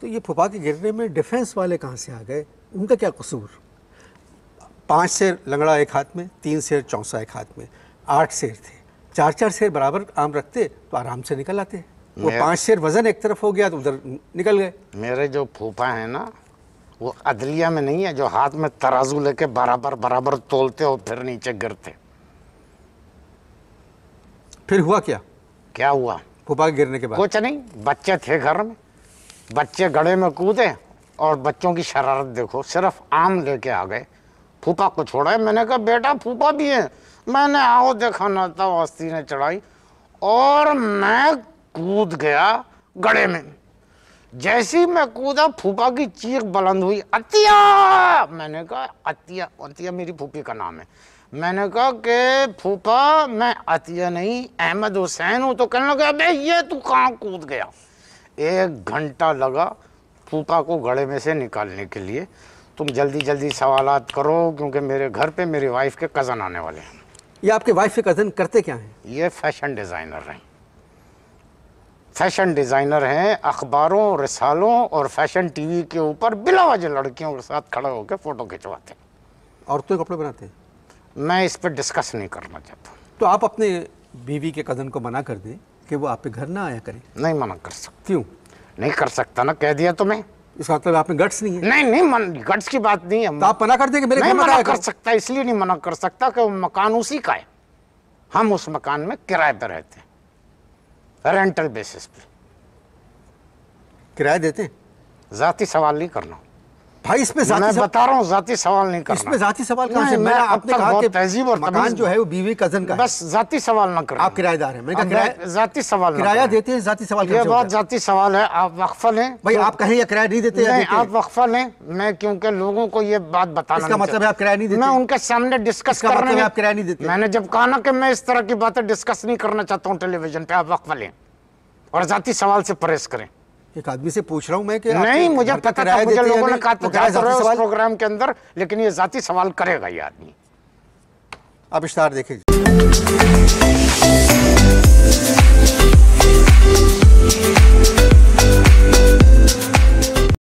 तो ये फुपा के गिरने में डिफेंस वाले कहाँ से आ गए उनका क्या कसूर पाँच शेर लंगड़ा एक हाथ में तीन शेर चौंसा एक हाथ में आठ शेर थे चार चार शेर बराबर आम रखते तो आराम से निकल आते वो पांच शेर वजन एक तरफ हो गया तो उधर निकल गए मेरे जो फूफा है ना वो अदलिया में नहीं है जो हाथ में तराजू लेके बराबर बराबर तोलते और फिर नीचे गिरते फिर हुआ क्या क्या हुआ फूफा के गिरने के बाद कुछ नहीं बच्चे थे घर में बच्चे गड़े में कूदे और बच्चों की शरारत देखो सिर्फ आम लेके आ गए फूफा को छोड़ा है मैंने कहा बेटा फूफा भी है मैंने आओ देखा ना था तो वस्ती ने चढ़ाई और मैं कूद गया गड़े में जैसे ही मैं कूदा फूफा की चीख बुलंद हुई अतिया मैंने कहा अतिया अतिया मेरी फूफी का नाम है मैंने कहा कि फूफा मैं अतिया नहीं अहमद हुसैन हूँ तो कहने लगा अबे ये तू कहाँ कूद गया एक घंटा लगा फूफा को गड़े में से निकालने के लिए तुम जल्दी जल्दी सवाल करो क्योंकि मेरे घर पे मेरी वाइफ के कज़न आने वाले हैं ये आपके वाइफ के कज़न करते क्या हैं ये फैशन डिज़ाइनर हैं फैशन डिज़ाइनर हैं अखबारों रसालों और फैशन टीवी के ऊपर बिलावज लड़कियों के साथ खड़ा होकर फ़ोटो खिंचवाते हैं औरतों कपड़े बनाते हैं मैं इस पर डिस्कस नहीं करना चाहता तो आप अपने बीवी के कज़न को मना कर दें कि वो आपके घर ना आया करें नहीं मना कर सकता क्यों नहीं कर सकता ना कह दिया तुम्हें इसका मतलब आप में गट्स नहीं है नहीं नहीं मन गट्स की बात नहीं है तो आप मना कर दें कि मेरे घर मना कर सकता इसलिए नहीं मना कर सकता कि मकान उसी का है हम उस मकान में किराए पर रहते हैं रेंटल बेसिस पे किराया देते जाती सवाल नहीं करना भाई इसमें मैं सब... बता रहा हूँ जाती सवाल नहीं करना इसमें जाती सवाल कहाँ से मैं आपने कहा कि तहजीब और मकान जो है वो बीवी कजन का बस जाती सवाल ना करो आप किराएदार हैं मैंने कहा जाती सवाल किराया देते हैं जाती सवाल ये बात जाती सवाल है आप वक्फा लें भाई आप कहें या किराया नहीं देते आप वक्फा लें मैं क्योंकि लोगों को ये बात बताना मतलब आप किराया नहीं देते मैं उनके सामने डिस्कस कर रहे हैं आप किराया नहीं देते मैंने जब कहा ना कि मैं इस तरह की बातें डिस्कस नहीं करना चाहता हूँ टेलीविजन पे आप वक्फा लें और जाती सवाल से परहेज करें एक आदमी से पूछ रहा हूँ मैं कि नहीं मुझे पता था मुझे लोगों ने कहा था प्रोग्राम के अंदर लेकिन ये जाती सवाल करेगा ये आदमी आप इश्तार देखें